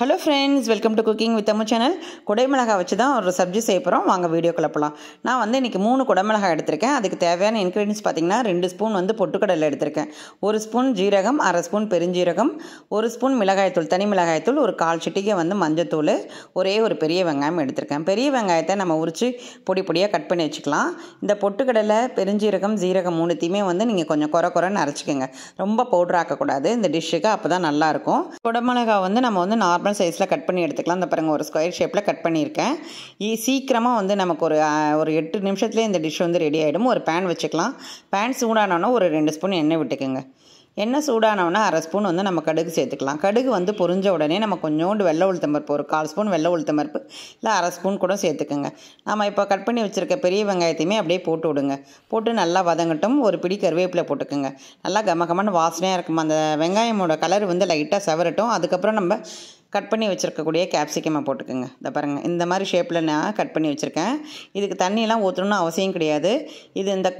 Hello friends welcome to cooking with Ammu channel குடைமிளகா வச்சு தான் ஒரு சப்ஜி செய்ய போகிறோம் வாங்க வீடியோ கிளப்பலாம் நான் வந்து இன்றைக்கி மூணு குடைமிளகா எடுத்திருக்கேன் அதுக்கு தேவையான இன்க்ரீடியன்ஸ் பார்த்திங்கன்னா ரெண்டு ஸ்பூன் வந்து பொட்டுக்கடலை எடுத்திருக்கேன் ஒரு ஸ்பூன் ஜீரகம் அரை ஸ்பூன் பெருஞ்சீரகம் ஒரு ஸ்பூன் மிளகாய்த்தூள் தனி மிளகாய்த்தூள் ஒரு கால் சிட்டிகை வந்து மஞ்சத்தூள் ஒரே ஒரு பெரிய வெங்காயம் எடுத்திருக்கேன் பெரிய வெங்காயத்தை நம்ம உரித்து பொடி பொடியாக கட் பண்ணி வச்சுக்கலாம் இந்த பொட்டுக்கடலை பெருஞ்சீரகம் ஜீரகம் மூணுத்தையுமே வந்து நீங்கள் கொஞ்சம் குறை குறைன்னு அரைச்சிக்கோங்க ரொம்ப பவுடர் ஆக்கக்கூடாது இந்த டிஷ்ஷுக்கு அப்போ தான் நல்லாயிருக்கும் குடமிளகா வந்து நம்ம வந்து நார்மல் நார்மல் சைஸில் கட் பண்ணி எடுத்துக்கலாம் இந்த பாருங்கள் ஒரு ஸ்கொயர் ஷேப்பில் கட் பண்ணியிருக்கேன் சீக்கிரமாக வந்து நமக்கு ஒரு ஒரு எட்டு நிமிஷத்துலேயே இந்த டிஷ் வந்து ரெடி ஆகிடும் ஒரு பேன் வச்சுக்கலாம் பேன் சூடானோன்னா ஒரு ரெண்டு ஸ்பூன் எண்ணெய் விட்டுக்குங்க எண்ணெய் சூடானவுடனே அரை ஸ்பூன் வந்து நம்ம கடுகு சேர்த்துக்கலாம் கடுகு வந்து பொரிஞ்ச உடனே நம்ம கொஞ்சோண்டு வெள்ளை உளுத்தம்பருப்பு ஒரு கால் ஸ்பூன் வெள்ளை மருப்பு இல்லை அரை ஸ்பூன் கூட சேர்த்துக்கோங்க நம்ம இப்போ கட் பண்ணி வச்சுருக்க பெரிய வெங்காயத்தையுமே அப்படியே போட்டு விடுங்க போட்டு நல்லா வதங்கட்டும் ஒரு பிடி கருவேப்பிலை போட்டுக்கோங்க நல்லா கம கமன்னு வாசனையாக இருக்கும் அந்த வெங்காயமோட கலர் வந்து லைட்டாக செவரட்டும் அதுக்கப்புறம் நம்ம கட் பண்ணி வச்சுருக்கக்கூடிய கேப்சிகமாக போட்டுக்கோங்க இதை பாருங்கள் இந்த மாதிரி ஷேப்பில் நான் கட் பண்ணி வச்சுருக்கேன் இதுக்கு தண்ணியெலாம் ஊற்றணும்னு அவசியம் கிடையாது இது இந்த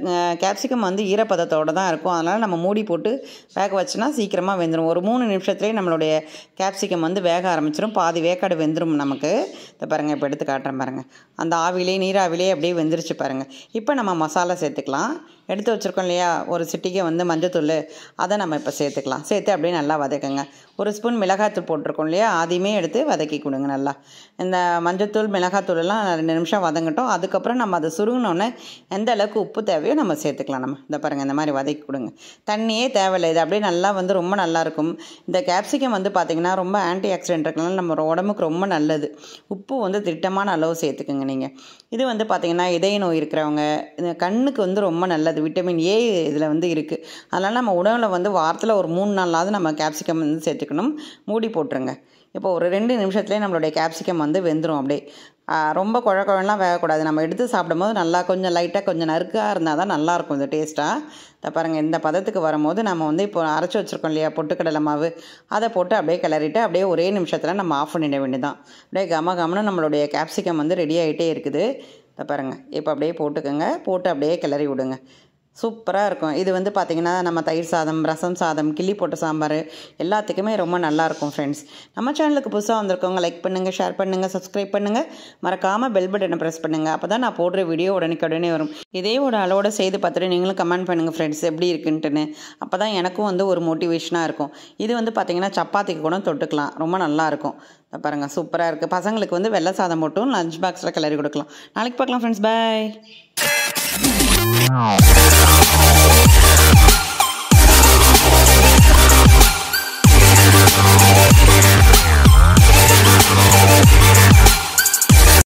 கேப்சிகம் வந்து ஈரப்பதத்தோடு தான் இருக்கும் அதனால் நம்ம மூடி போட்டு வேக வச்சுனா சீக்கிரமாக வெந்துடும் ஒரு மூணு நிமிஷத்துலேயே நம்மளுடைய கேப்சிகம் வந்து வேக ஆரம்பிச்சிடும் பாதி வேக்காடு வெந்துடும் நமக்கு இதை பாருங்கள் இப்போ எடுத்து காட்டுறேன் பாருங்கள் அந்த ஆவிலே நீராவிலே அப்படியே வெந்துருச்சு பாருங்கள் இப்போ நம்ம மசாலா சேர்த்துக்கலாம் எடுத்து வச்சுருக்கோம் இல்லையா ஒரு சிட்டிக்கு வந்து மஞ்சத்தூள் அதை நம்ம இப்போ சேர்த்துக்கலாம் சேர்த்து அப்படியே நல்லா வதக்குங்க ஒரு ஸ்பூன் மிளகாத்தூள் போட்டிருக்கோம் இல்லையா அதையுமே எடுத்து வதக்கி கொடுங்க நல்லா இந்த மஞ்சத்தூள் மிளகாத்தூள் எல்லாம் ரெண்டு நிமிஷம் வதங்கட்டும் அதுக்கப்புறம் நம்ம அதை சுருங்கினோன்னே எந்த அளவுக்கு உப்பு தேவையோ நம்ம சேர்த்துக்கலாம் நம்ம இந்த பாருங்கள் இந்த மாதிரி வதக்கி கொடுங்க தண்ணியே தேவையில்லை இது அப்படியே நல்லா வந்து ரொம்ப நல்லாயிருக்கும் இந்த கேப்சிகம் வந்து பார்த்திங்கன்னா ரொம்ப ஆன்டி ஆக்சிடென்ட் இருக்கனால நம்ம உடம்புக்கு ரொம்ப நல்லது உப்பு வந்து திட்டமான அளவு சேர்த்துக்குங்க நீங்கள் இது வந்து பார்த்திங்கன்னா இதய நோய் இருக்கிறவங்க கண்ணுக்கு வந்து ரொம்ப நல்லது அது விட்டமின் ஏ இதில் வந்து இருக்குது அதனால் நம்ம உணவில் வந்து வாரத்தில் ஒரு மூணு நாளாவது நம்ம கேப்சிகம் வந்து சேர்த்துக்கணும் மூடி போட்டுருங்க இப்போ ஒரு ரெண்டு நிமிஷத்துலேயே நம்மளுடைய கேப்சிகம் வந்து வெந்துடும் அப்படியே ரொம்ப குழ குழலாம் வேகக்கூடாது நம்ம எடுத்து சாப்பிடும்போது நல்லா கொஞ்சம் லைட்டாக கொஞ்சம் நறுக்காக இருந்தால் தான் நல்லாயிருக்கும் இந்த டேஸ்ட்டாக இதை பாருங்கள் இந்த பதத்துக்கு வரும்போது நம்ம வந்து இப்போ அரைச்சி வச்சுருக்கோம் இல்லையா பொட்டுக்கடலை மாவு அதை போட்டு அப்படியே கிளறிட்டு அப்படியே ஒரே நிமிஷத்தில் நம்ம ஆஃப் பண்ணிட வேண்டியதான் அப்படியே கம கமனம் நம்மளுடைய கேப்சிகம் வந்து ரெடி ஆகிட்டே இருக்குது இதை பாருங்கள் இப்போ அப்படியே போட்டுக்கோங்க போட்டு அப்படியே கிளறி விடுங்க சூப்பராக இருக்கும் இது வந்து பார்த்திங்கன்னா நம்ம தயிர் சாதம் ரசம் சாதம் கிள்ளி போட்ட சாம்பார் எல்லாத்துக்குமே ரொம்ப நல்லாயிருக்கும் ஃப்ரெண்ட்ஸ் நம்ம சேனலுக்கு புதுசாக வந்திருக்கவங்க லைக் பண்ணுங்கள் ஷேர் பண்ணுங்கள் சப்ஸ்கிரைப் பண்ணுங்கள் மறக்காமல் பெல் பட்டனை ப்ரெஸ் பண்ணுங்கள் அப்போ தான் நான் போடுற வீடியோ உடனே உடனே வரும் இதே ஒரு அளவோட செய்து பார்த்துட்டு நீங்களும் கமெண்ட் பண்ணுங்கள் ஃப்ரெண்ட்ஸ் எப்படி இருக்குன்ட்டுன்னு அப்போ தான் எனக்கும் வந்து ஒரு மோட்டிவேஷனாக இருக்கும் இது வந்து பார்த்திங்கன்னா சப்பாத்திக்கு கூட தொட்டுக்கலாம் ரொம்ப நல்லாயிருக்கும் பாருங்கள் சூப்பராக இருக்குது பசங்களுக்கு வந்து வெள்ளை சாதம் மட்டும் லஞ்ச் பாக்ஸில் கிளறி கொடுக்கலாம் நாளைக்கு பார்க்கலாம் ஃப்ரெண்ட்ஸ் பாய் Wow.